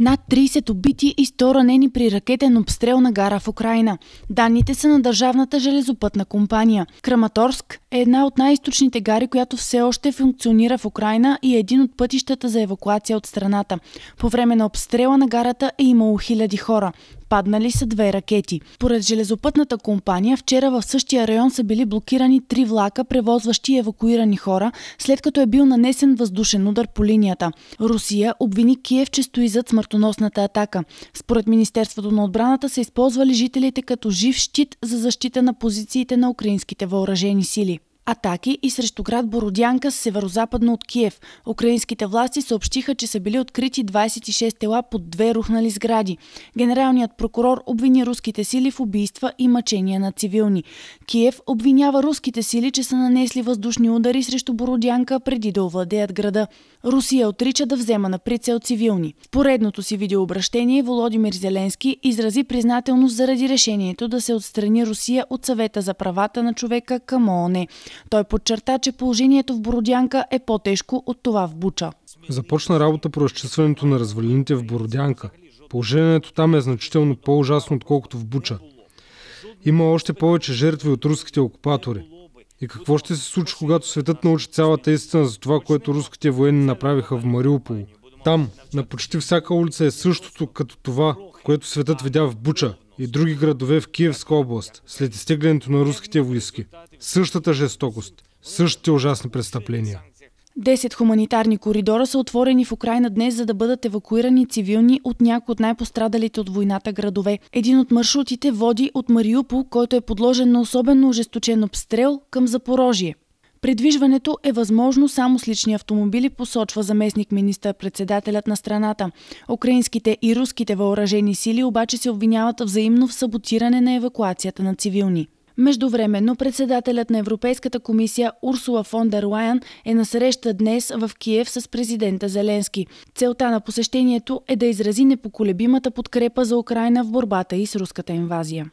Над 30 убити и 100 ранени при ракетен обстрел на гара в Украина. Данните са на Държавната железопътна компания. Краматорск е една от най-источните гари, която все още функционира в Украина и е един от пътищата за евакуация от страната. По време на обстрела на гарата е имало хиляди хора. Паднали са две ракети. Поред железопътната компания, вчера в същия район са били блокирани три влака, превозващи евакуирани хора, след като е бил нанесен въздушен удар по линията. Русия обвини Киев, че стои зад смъртта смъртоносната атака. Според Министерството на отбраната са използвали жителите като жив щит за защита на позициите на украинските въоръжени сили атаки и срещу град Бородянка, северо-западно от Киев. Украинските власти съобщиха, че са били открити 26 тела под две рухнали сгради. Генералният прокурор обвини руските сили в убийства и мъчения на цивилни. Киев обвинява руските сили, че са нанесли въздушни удари срещу Бородянка преди да овладеят града. Русия отрича да взема на прицел цивилни. В поредното си видеообращение Володимир Зеленски изрази признателност заради решението да се отстрани Русия от съвета за правата на човека към ООН. Той подчерта, че положението в Бородянка е по-тежко от това в Буча. Започна работа по разчистването на развалините в Бородянка. Положението там е значително по-ужасно, отколкото в Буча. Има още повече жертви от руските окупатори. И какво ще се случи, когато светът научи цялата истина за това, което руските военни направиха в Мариупол – там, на почти всяка улица е същото като това, което светът видя в Буча и други градове в Киевска област след изтеглянето на руските войски. Същата жестокост, същите ужасни престъпления. Десет хуманитарни коридора са отворени в Украина днес, за да бъдат евакуирани цивилни от някои от най-пострадалите от войната градове. Един от маршрутите води от Мариупол, който е подложен на особено ожесточен обстрел към Запорожие. Предвижването е възможно само с лични автомобили, посочва заместник министър-председателят на страната. Украинските и руските въоръжени сили обаче се обвиняват взаимно в саботиране на евакуацията на цивилни. Междувременно председателят на Европейската комисия Урсула фон дер Лайан е на среща днес в Киев с президента Зеленски. Целта на посещението е да изрази непоколебимата подкрепа за Украина в борбата и с руската инвазия.